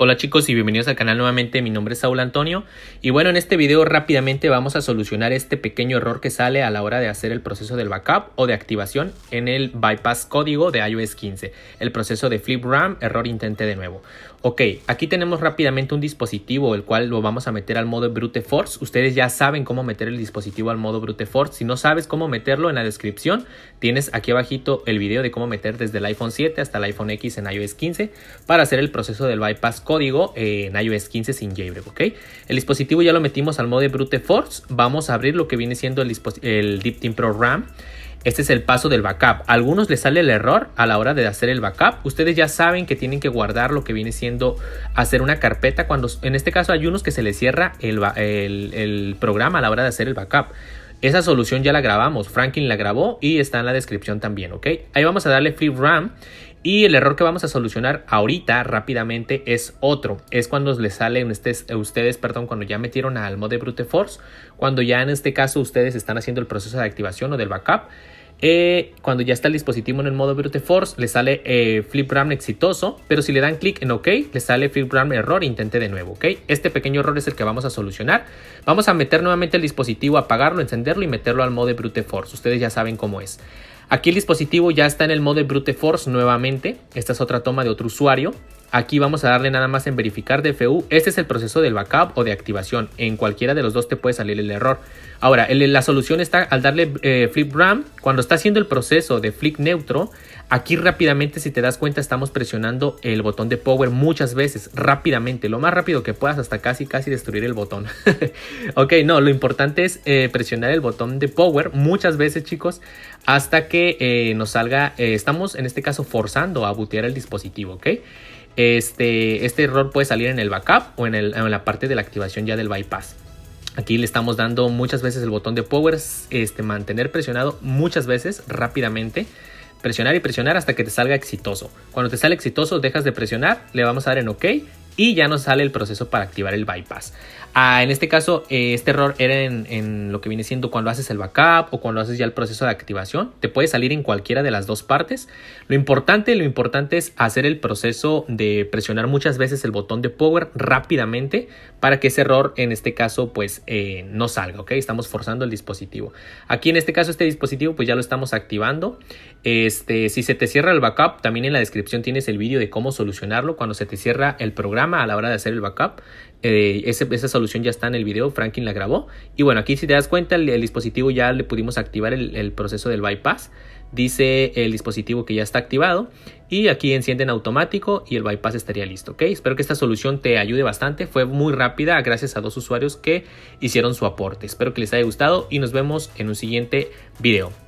Hola chicos y bienvenidos al canal nuevamente, mi nombre es Saúl Antonio y bueno en este video rápidamente vamos a solucionar este pequeño error que sale a la hora de hacer el proceso del backup o de activación en el bypass código de iOS 15, el proceso de flip RAM, error intente de nuevo. Ok, aquí tenemos rápidamente un dispositivo el cual lo vamos a meter al modo brute force, ustedes ya saben cómo meter el dispositivo al modo brute force, si no sabes cómo meterlo en la descripción tienes aquí abajito el video de cómo meter desde el iPhone 7 hasta el iPhone X en iOS 15 para hacer el proceso del bypass código en iOS 15 sin jailbreak, ¿ok? El dispositivo ya lo metimos al modo brute force. Vamos a abrir lo que viene siendo el, el Deep Team Pro RAM. Este es el paso del backup. algunos les sale el error a la hora de hacer el backup. Ustedes ya saben que tienen que guardar lo que viene siendo hacer una carpeta. Cuando en este caso hay unos que se les cierra el, programa a la hora de hacer el backup. Esa solución ya la grabamos, Franklin la grabó y está en la descripción también, ¿ok? Ahí vamos a darle free RAM y el error que vamos a solucionar ahorita rápidamente es otro. Es cuando les sale ustedes, ustedes, perdón, cuando ya metieron al modo de brute force, cuando ya en este caso ustedes están haciendo el proceso de activación o del backup. Eh, cuando ya está el dispositivo en el modo Brute Force, le sale eh, flip ram exitoso, pero si le dan clic en OK, le sale flip ram error, intente de nuevo, ¿ok? Este pequeño error es el que vamos a solucionar. Vamos a meter nuevamente el dispositivo, apagarlo, encenderlo y meterlo al modo de Brute Force. Ustedes ya saben cómo es. Aquí el dispositivo ya está en el modo brute force nuevamente. Esta es otra toma de otro usuario. Aquí vamos a darle nada más en verificar DFU. Este es el proceso del backup o de activación. En cualquiera de los dos te puede salir el error. Ahora, la solución está al darle eh, flip RAM. Cuando está haciendo el proceso de flip neutro, aquí rápidamente, si te das cuenta, estamos presionando el botón de power muchas veces, rápidamente, lo más rápido que puedas, hasta casi, casi destruir el botón. ok, no, lo importante es eh, presionar el botón de power muchas veces, chicos, hasta que eh, nos salga, estamos en este caso forzando a butear el dispositivo, ¿ok? Este, este, error puede salir en el backup o en, la parte de la activación ya del bypass. Aquí le estamos dando muchas veces el botón de power, este, mantener presionado muchas veces rápidamente presionar y presionar hasta que te salga exitoso. Cuando te sale exitoso, dejas de presionar, le vamos a dar en OK y ya nos sale el proceso para activar el bypass. Ah, en este caso, eh, este error era en, lo que viene siendo cuando haces el backup o cuando haces ya el proceso de activación. Te puede salir en cualquiera de las dos partes. Lo importante, lo importante es hacer el proceso de presionar muchas veces el botón de power rápidamente para que ese error en este caso pues eh, no salga, ¿ok? Estamos forzando el dispositivo. Aquí en este caso este dispositivo pues ya lo estamos activando. Este, si se te cierra el backup, también en la descripción tienes el vídeo de cómo solucionarlo cuando se te cierra el programa a la hora de hacer el backup. Eh, esa solución ya está en el video, Franklin la grabó. Y bueno, aquí si te das cuenta, el, dispositivo ya le pudimos activar el, el, proceso del bypass. Dice el dispositivo que ya está activado y aquí encienden automático y el bypass estaría listo. ¿ok? Espero que esta solución te ayude bastante. Fue muy rápida gracias a dos usuarios que hicieron su aporte. Espero que les haya gustado y nos vemos en un siguiente video.